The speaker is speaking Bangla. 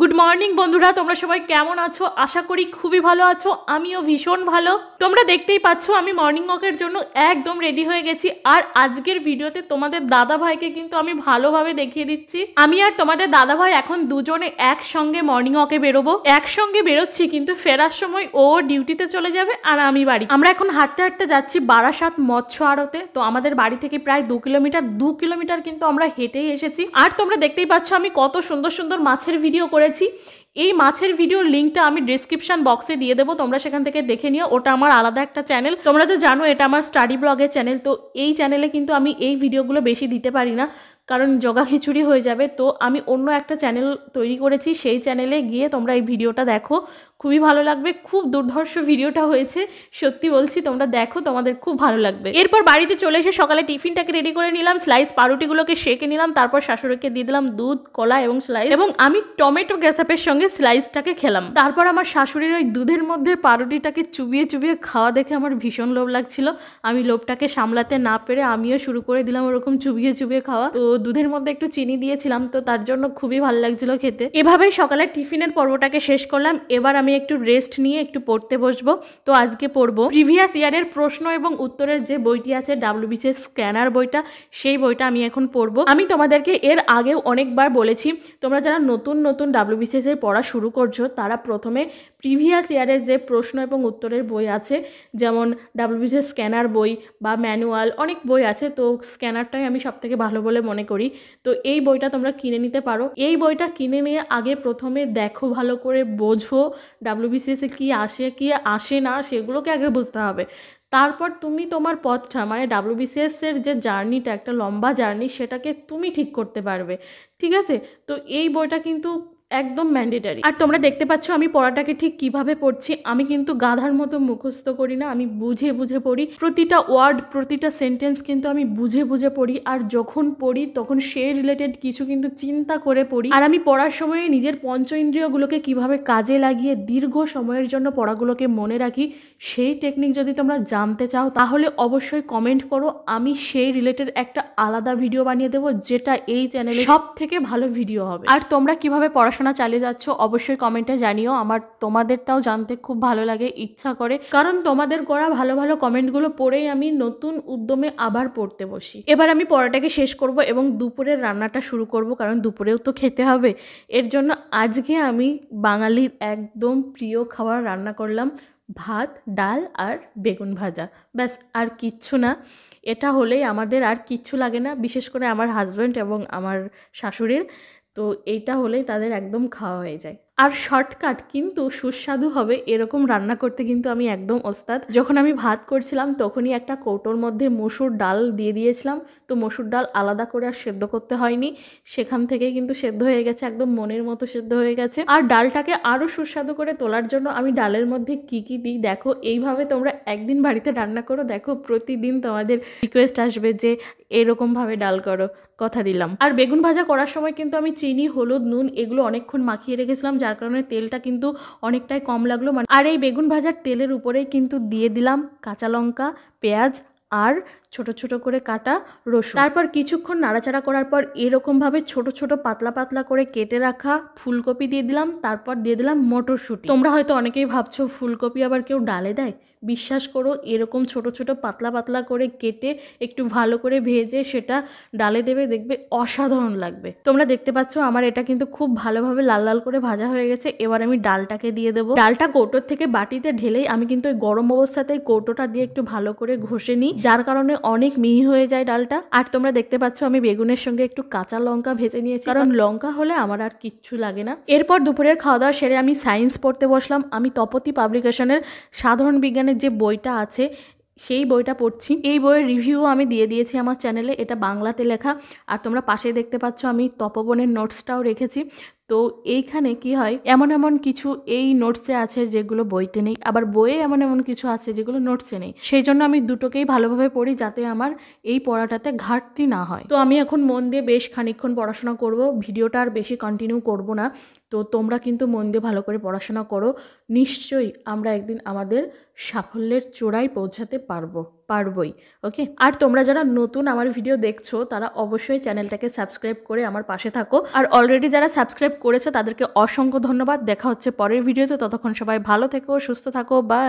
গুড মর্নিং বন্ধুরা তোমরা সবাই কেমন আছো আশা করি খুবই ভালো আছো আমিও ভীষণ ভালো তোমরা দেখতেই পাচ্ছ আমি মর্নিং ওয়াকের জন্য একদম রেডি হয়ে গেছি আর আজকের ভিডিওতে তোমাদের দাদা ভাইকে কিন্তু আমি ভালোভাবে দেখিয়ে দিচ্ছি আমি আর তোমাদের দাদা ভাই এখন দুজনে একসঙ্গে মর্নিং ওয়াকে বেরোবো একসঙ্গে বেরোচ্ছি কিন্তু ফেরার সময় ও ডিউটিতে চলে যাবে আর আমি বাড়ি আমরা এখন হাঁটতে হাঁটতে যাচ্ছি বারাসাত মৎস্য আড়তে তো আমাদের বাড়ি থেকে প্রায় দু কিলোমিটার দু কিলোমিটার কিন্তু আমরা হেঁটেই এসেছি আর তোমরা দেখতেই পাচ্ছ আমি কত সুন্দর সুন্দর মাছের ভিডিও করে করেছি এই মাছের ভিডিওর লিঙ্কটা আমি ডিসক্রিপশান বক্সে দিয়ে দেবো তোমরা সেখান থেকে দেখে নিও ওটা আমার আলাদা একটা চ্যানেল তোমরা তো জানো এটা আমার স্টাডি ব্লগের চ্যানেল তো এই চ্যানেলে কিন্তু আমি এই ভিডিওগুলো বেশি দিতে পারি না কারণ জগা খিচুড়ি হয়ে যাবে তো আমি অন্য একটা চ্যানেল তৈরি করেছি সেই চ্যানেলে গিয়ে তোমরা এই ভিডিওটা দেখো খুবই ভালো লাগবে খুব দুর্ধর্ষ ভিডিওটা হয়েছে সত্যি বলছি তোমরা দেখো তোমাদের খুব ভালো লাগবে এরপর বাড়িতে চলে এসে সকালে টিফিনটাকে রেডি করে নিলাম স্লাইস পাউরুটিগুলোকে শেকে নিলাম তারপর শাশুড়িকে দিয়ে দিলাম দুধ কলা এবং স্লাইস এবং আমি টমেটো গ্যাসাপের সঙ্গে স্লাইসটাকে খেলাম তারপর আমার শাশুড়ির ওই দুধের মধ্যে পাউরুটিটাকে চুবিয়ে চুবিয়ে খাওয়া দেখে আমার ভীষণ লোভ লাগছিল আমি লোভটাকে সামলাতে না পেরে আমিও শুরু করে দিলাম ওরকম চুবিয়ে চুবিয়ে খাওয়া তো দুধের মধ্যে একটু চিনি দিয়েছিলাম তো তার জন্য খুবই ভালো লাগছিল খেতে এভাবেই সকালে টিফিনের পর্বটাকে শেষ করলাম এবার আমি একটু রেস্ট নিয়ে একটু পড়তে বসবো তো আজকে পড়বো প্রিভিয়াস ইয়ারের প্রশ্ন এবং উত্তরের যে বইটি আছে ডাব্লিউবিসিএস স্ক্যানার বইটা সেই বইটা আমি এখন পড়বো আমি তোমাদেরকে এর আগেও অনেকবার বলেছি তোমরা যারা নতুন নতুন ডাব্লিউবিসিএস এর পড়া শুরু করছো তারা প্রথমে প্রিভিয়াস ইয়ারের যে প্রশ্ন এবং উত্তরের বই আছে যেমন ডাব্লিউবিসিএস স্ক্যানার বই বা ম্যানুয়াল অনেক বই আছে তো স্ক্যানারটাই আমি সবথেকে ভালো বলে মনে করি তো এই বইটা তোমরা কিনে নিতে পারো এই বইটা কিনে নিয়ে আগে প্রথমে দেখো ভালো করে বোঝো ডাব্লিউবিসিএসে কী আসে কী আসে না সেগুলোকে আগে বুঝতে হবে তারপর তুমি তোমার পথটা মানে ডাব্লিউবিসিএসের যে জার্নিটা একটা লম্বা জার্নি সেটাকে তুমি ঠিক করতে পারবে ঠিক আছে তো এই বইটা কিন্তু একদম ম্যান্ডেটারি আর তোমরা দেখতে পাচ্ছ আমি পড়াটাকে ঠিক কিভাবে পড়ছি আমি কিন্তু গাধার মতো মুখস্থ করি না আমি বুঝে বুঝে পড়ি প্রতিটা ওয়ার্ড প্রতিটা সেন্টেন্স কিন্তু আমি বুঝে বুঝে পড়ি আর যখন পড়ি তখন সে রিলেটেড কিছু কিন্তু চিন্তা করে পড়ি আর আমি পড়ার সময়ে নিজের পঞ্চ ইন্দ্রিয়গুলোকে কিভাবে কাজে লাগিয়ে দীর্ঘ সময়ের জন্য পড়াগুলোকে মনে রাখি সেই টেকনিক যদি তোমরা জানতে চাও তাহলে অবশ্যই কমেন্ট করো আমি সেই রিলেটেড একটা আলাদা ভিডিও বানিয়ে দেবো যেটা এই চ্যানেলে সব থেকে ভালো ভিডিও হবে আর তোমরা কিভাবে পড়া পড়াশোনা চালিয়ে যাচ্ছ অবশ্যই কমেন্টে জানিও আমার তোমাদেরটাও জানতে খুব ভালো লাগে ইচ্ছা করে কারণ তোমাদের করা ভালো ভালো কমেন্টগুলো পড়েই আমি নতুন উদ্যমে আবার পড়তে বসি এবার আমি পড়াটাকে শেষ করব এবং দুপুরের রান্নাটা শুরু করব কারণ দুপুরেও তো খেতে হবে এর জন্য আজকে আমি বাঙালির একদম প্রিয় খাবার রান্না করলাম ভাত ডাল আর বেগুন ভাজা ব্যাস আর কিচ্ছু না এটা হলেই আমাদের আর কিচ্ছু লাগে না বিশেষ করে আমার হাজব্যান্ড এবং আমার শাশুড়ির তো এইটা হলেই তাদের একদম খাওয়া হয়ে যায় আর শর্টকাট কিন্তু সুস্বাদু হবে এরকম রান্না করতে কিন্তু আমি একদম ওস্তাদ যখন আমি ভাত করছিলাম তখনই একটা কৌটোর মধ্যে মসুর ডাল দিয়ে দিয়েছিলাম তো মসুর ডাল আলাদা করে আর সেদ্ধ করতে হয়নি সেখান থেকে কিন্তু সেদ্ধ হয়ে গেছে একদম মনের মতো সেদ্ধ হয়ে গেছে আর ডালটাকে আরও সুস্বাদু করে তোলার জন্য আমি ডালের মধ্যে কি কি দিই দেখো এইভাবে তোমরা একদিন বাড়িতে রান্না করো দেখো প্রতিদিন তোমাদের রিকোয়েস্ট আসবে যে এরকমভাবে ডাল করো কথা দিলাম আর বেগুন ভাজা করার সময় কিন্তু আমি চিনি হলুদ নুন এগুলো অনেকক্ষণ মাখিয়ে রেখেছিলাম যার কারণে তেলটা কিন্তু অনেকটাই কম লাগলো মানে আর এই বেগুন ভাজার তেলের উপরেই কিন্তু দিয়ে দিলাম কাঁচা লঙ্কা পেঁয়াজ আর ছোট ছোট করে কাটা রসুন তারপর কিছুক্ষণ নাড়াচাড়া করার পর এরকমভাবে ছোট ছোট পাতলা পাতলা করে কেটে রাখা ফুলকপি দিয়ে দিলাম তারপর দিয়ে দিলাম মটরশুঁটি তোমরা হয়তো অনেকেই ভাবছো ফুলকপি আবার কেউ ডালে দেয় বিশ্বাস করো এরকম ছোট ছোট পাতলা পাতলা করে কেটে একটু ভালো করে ভেজে সেটা ডালে দেবে দেখবে অসাধারণ লাগবে তোমরা দেখতে পাচ্ছ আমার এটা কিন্তু খুব ভালোভাবে লাল লাল করে ভাজা হয়ে গেছে এবার আমি ডালটাকে দিয়ে দেবো ডালটা কৌটোর থেকে বাটিতে ঢেলেই আমি কিন্তু ওই গরম অবস্থাতেই কৌটোটা দিয়ে একটু ভালো করে ঘষে নিই যার কারণে অনেক মিহি হয়ে যায় ডালটা আর তোমরা দেখতে পাচ্ছ আমি বেগুনের সঙ্গে একটু কাঁচা লঙ্কা ভেজে নিয়েছি কারণ লঙ্কা হলে আমার আর কিচ্ছু লাগে না এরপর দুপুরের খাওয়া দাওয়া সেরে আমি সায়েন্স পড়তে বসলাম আমি তপতি পাবলিকেশনের সাধারণ বিজ্ঞানের যে বইটা আছে সেই বইটা পড়ছি এই বইয়ের রিভিউ আমি দিয়ে দিয়েছি আমার চ্যানেলে এটা বাংলাতে লেখা আর তোমরা পাশে দেখতে পাচ্ছ আমি তপবনের নোটসটাও রেখেছি তো এইখানে কি হয় এমন এমন কিছু এই নোটসে আছে যেগুলো বইতে নেই আবার বইয়ে এমন এমন কিছু আছে যেগুলো নোটসে নেই সেই জন্য আমি দুটোকেই ভালোভাবে পড়ি যাতে আমার এই পড়াটাতে ঘাটতি না হয় তো আমি এখন মন দিয়ে বেশ খানিক্ষণ পড়াশোনা করব ভিডিওটা আর বেশি কন্টিনিউ করব না তো তোমরা কিন্তু মন দিয়ে ভালো করে পড়াশোনা করো নিশ্চয়ই আমরা একদিন আমাদের সাফল্যের চূড়ায় পৌঁছাতে পারবো পারবই ওকে আর তোমরা যারা নতুন আমার ভিডিও দেখছো তারা অবশ্যই চ্যানেলটাকে সাবস্ক্রাইব করে আমার পাশে থাকো আর অলরেডি যারা সাবস্ক্রাইব করেছো তাদেরকে অসংখ্য ধন্যবাদ দেখা হচ্ছে পরের ভিডিওতে ততক্ষণ সবাই ভালো থেকো সুস্থ থাকো বা